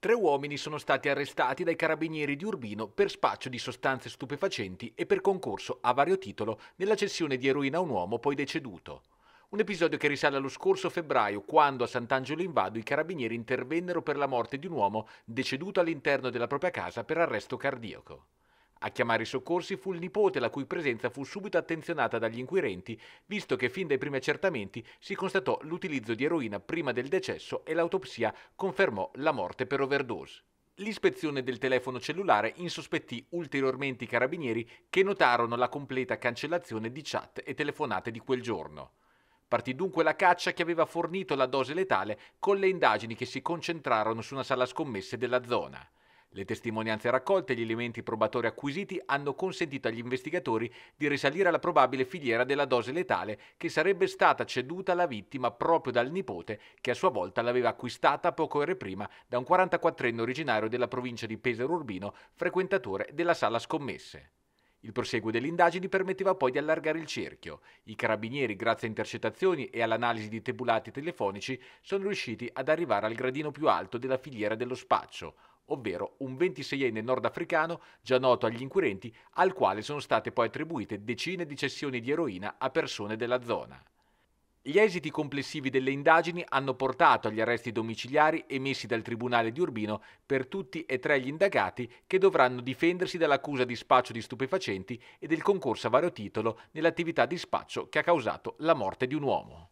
Tre uomini sono stati arrestati dai carabinieri di Urbino per spaccio di sostanze stupefacenti e per concorso a vario titolo nella cessione di eroina a un uomo poi deceduto. Un episodio che risale allo scorso febbraio, quando a Sant'Angelo Invado i carabinieri intervennero per la morte di un uomo deceduto all'interno della propria casa per arresto cardiaco. A chiamare i soccorsi fu il nipote la cui presenza fu subito attenzionata dagli inquirenti, visto che fin dai primi accertamenti si constatò l'utilizzo di eroina prima del decesso e l'autopsia confermò la morte per overdose. L'ispezione del telefono cellulare insospettì ulteriormente i carabinieri che notarono la completa cancellazione di chat e telefonate di quel giorno. Partì dunque la caccia che aveva fornito la dose letale con le indagini che si concentrarono su una sala scommesse della zona. Le testimonianze raccolte e gli elementi probatori acquisiti hanno consentito agli investigatori di risalire alla probabile filiera della dose letale che sarebbe stata ceduta alla vittima proprio dal nipote che a sua volta l'aveva acquistata poche ore prima da un 44enne originario della provincia di Pesaro Urbino, frequentatore della sala scommesse. Il proseguo delle indagini permetteva poi di allargare il cerchio. I carabinieri, grazie a intercettazioni e all'analisi di tabulati telefonici, sono riusciti ad arrivare al gradino più alto della filiera dello spaccio, ovvero un 26enne nordafricano già noto agli inquirenti, al quale sono state poi attribuite decine di cessioni di eroina a persone della zona. Gli esiti complessivi delle indagini hanno portato agli arresti domiciliari emessi dal Tribunale di Urbino per tutti e tre gli indagati che dovranno difendersi dall'accusa di spaccio di stupefacenti e del concorso a vario titolo nell'attività di spaccio che ha causato la morte di un uomo.